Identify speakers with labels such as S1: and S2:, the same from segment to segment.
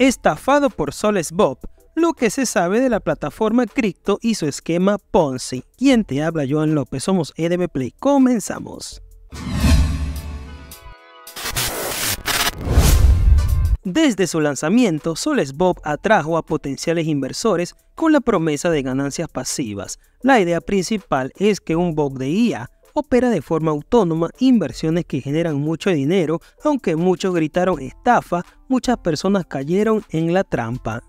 S1: estafado por Soles Bob, lo que se sabe de la plataforma cripto y su esquema Ponzi. Quien te habla, Joan López, somos EDB Play, comenzamos. Desde su lanzamiento, Soles Bob atrajo a potenciales inversores con la promesa de ganancias pasivas. La idea principal es que un Bob de IA opera de forma autónoma inversiones que generan mucho dinero, aunque muchos gritaron estafa, muchas personas cayeron en la trampa.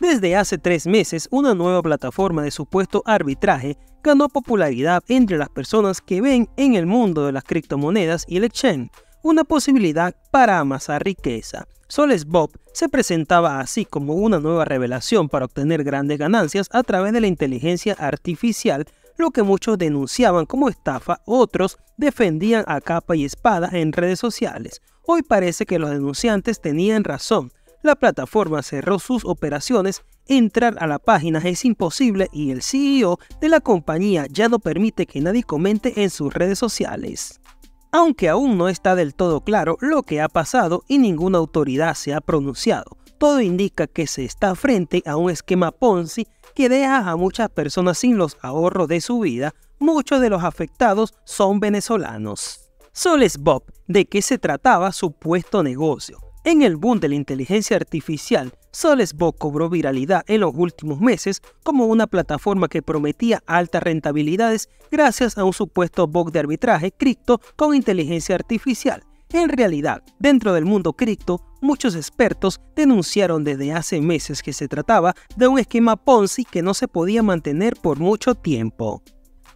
S1: Desde hace tres meses, una nueva plataforma de supuesto arbitraje ganó popularidad entre las personas que ven en el mundo de las criptomonedas y el exchange una posibilidad para amasar riqueza. Soles Bob se presentaba así como una nueva revelación para obtener grandes ganancias a través de la inteligencia artificial lo que muchos denunciaban como estafa, otros defendían a capa y espada en redes sociales. Hoy parece que los denunciantes tenían razón. La plataforma cerró sus operaciones, entrar a la página es imposible y el CEO de la compañía ya no permite que nadie comente en sus redes sociales. Aunque aún no está del todo claro lo que ha pasado y ninguna autoridad se ha pronunciado, todo indica que se está frente a un esquema Ponzi que deja a muchas personas sin los ahorros de su vida. Muchos de los afectados son venezolanos. Soles Bob, ¿de qué se trataba supuesto negocio? En el boom de la inteligencia artificial, Solesbob cobró viralidad en los últimos meses como una plataforma que prometía altas rentabilidades gracias a un supuesto bug de arbitraje cripto con inteligencia artificial. En realidad, dentro del mundo cripto, muchos expertos denunciaron desde hace meses que se trataba de un esquema Ponzi que no se podía mantener por mucho tiempo.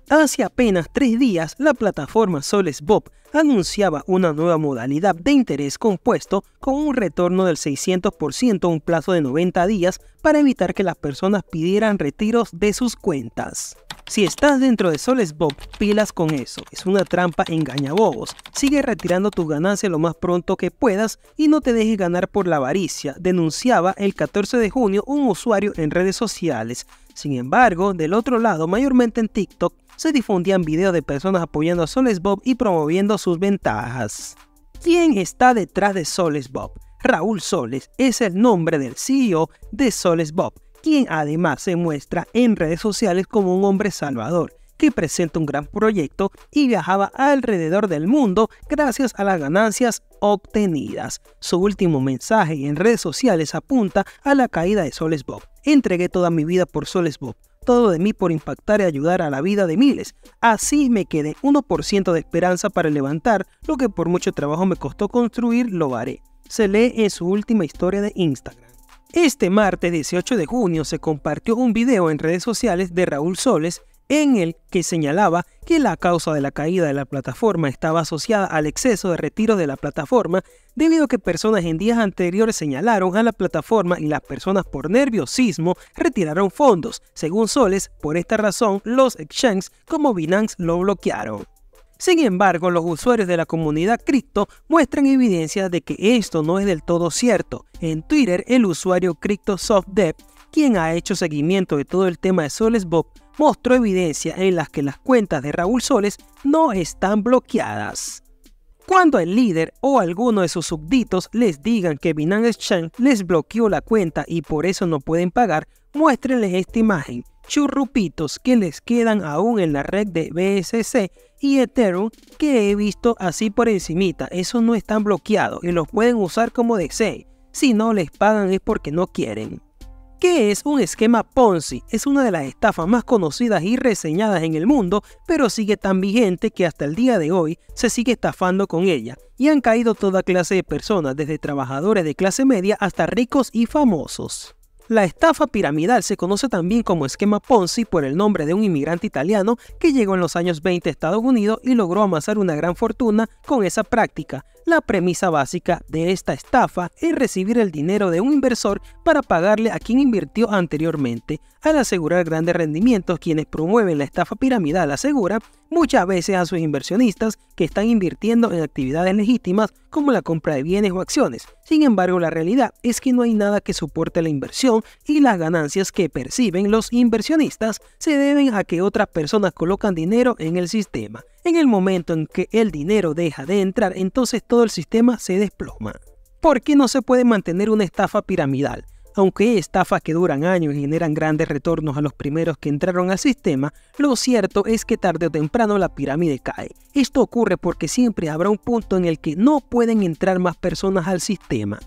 S1: Hace apenas tres días, la plataforma SolesBob anunciaba una nueva modalidad de interés compuesto con un retorno del 600% a un plazo de 90 días para evitar que las personas pidieran retiros de sus cuentas. Si estás dentro de soles Bob, pilas con eso, es una trampa engañabobos. Sigue retirando tus ganancias lo más pronto que puedas y no te dejes ganar por la avaricia, denunciaba el 14 de junio un usuario en redes sociales. Sin embargo, del otro lado, mayormente en TikTok, se difundían videos de personas apoyando a soles Bob y promoviendo sus ventajas. ¿Quién está detrás de soles Bob? Raúl Soles es el nombre del CEO de Bob quien además se muestra en redes sociales como un hombre salvador, que presenta un gran proyecto y viajaba alrededor del mundo gracias a las ganancias obtenidas. Su último mensaje en redes sociales apunta a la caída de Soles Bob. Entregué toda mi vida por Soles Bob, todo de mí por impactar y ayudar a la vida de miles. Así me quedé 1% de esperanza para levantar lo que por mucho trabajo me costó construir, lo haré. Se lee en su última historia de Instagram. Este martes 18 de junio se compartió un video en redes sociales de Raúl Soles en el que señalaba que la causa de la caída de la plataforma estaba asociada al exceso de retiro de la plataforma debido a que personas en días anteriores señalaron a la plataforma y las personas por nerviosismo retiraron fondos. Según Soles, por esta razón los exchanges como Binance lo bloquearon. Sin embargo, los usuarios de la comunidad cripto muestran evidencia de que esto no es del todo cierto. En Twitter, el usuario CryptoSoftDev, quien ha hecho seguimiento de todo el tema de Soles Bob, mostró evidencia en las que las cuentas de Raúl Soles no están bloqueadas. Cuando el líder o alguno de sus subditos les digan que Binance Chang les bloqueó la cuenta y por eso no pueden pagar, muéstrenles esta imagen. Churrupitos que les quedan aún en la red de BSC y Ethereum que he visto así por encimita. Esos no están bloqueados y los pueden usar como deseen. Si no les pagan es porque no quieren. ¿Qué es un esquema Ponzi? Es una de las estafas más conocidas y reseñadas en el mundo, pero sigue tan vigente que hasta el día de hoy se sigue estafando con ella, y han caído toda clase de personas, desde trabajadores de clase media hasta ricos y famosos. La estafa piramidal se conoce también como esquema Ponzi por el nombre de un inmigrante italiano que llegó en los años 20 a Estados Unidos y logró amasar una gran fortuna con esa práctica, la premisa básica de esta estafa es recibir el dinero de un inversor para pagarle a quien invirtió anteriormente. Al asegurar grandes rendimientos, quienes promueven la estafa piramidal asegura, muchas veces a sus inversionistas que están invirtiendo en actividades legítimas como la compra de bienes o acciones. Sin embargo, la realidad es que no hay nada que soporte la inversión y las ganancias que perciben los inversionistas se deben a que otras personas colocan dinero en el sistema. En el momento en que el dinero deja de entrar, entonces todo el sistema se desploma. ¿Por qué no se puede mantener una estafa piramidal? Aunque hay estafas que duran años y generan grandes retornos a los primeros que entraron al sistema, lo cierto es que tarde o temprano la pirámide cae. Esto ocurre porque siempre habrá un punto en el que no pueden entrar más personas al sistema.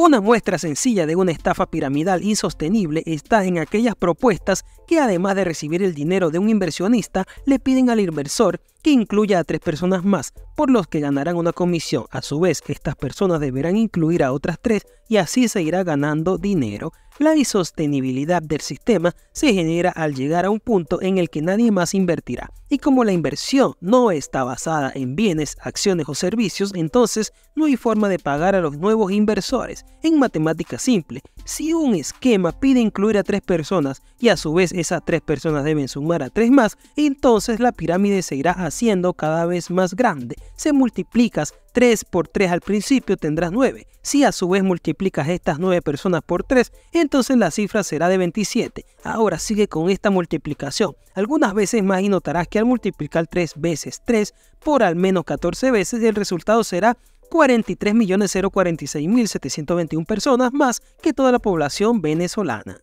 S1: Una muestra sencilla de una estafa piramidal insostenible está en aquellas propuestas que además de recibir el dinero de un inversionista, le piden al inversor que incluya a tres personas más, por los que ganarán una comisión. A su vez, estas personas deberán incluir a otras tres y así se irá ganando dinero. La insostenibilidad del sistema se genera al llegar a un punto en el que nadie más invertirá. Y como la inversión no está basada en bienes, acciones o servicios, entonces no hay forma de pagar a los nuevos inversores. En matemática simple, si un esquema pide incluir a 3 personas y a su vez esas 3 personas deben sumar a 3 más, entonces la pirámide se irá haciendo cada vez más grande. Se multiplicas 3 por 3 al principio tendrás 9. Si a su vez multiplicas estas 9 personas por 3, entonces la cifra será de 27. Ahora sigue con esta multiplicación. Algunas veces más y notarás que al multiplicar 3 veces 3 por al menos 14 veces el resultado será 43.046.721 personas más que toda la población venezolana.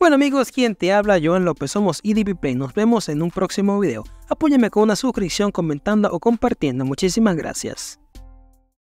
S1: Bueno amigos, quien te habla, Joan López, somos y e Play, nos vemos en un próximo video. Apóyame con una suscripción, comentando o compartiendo, muchísimas gracias.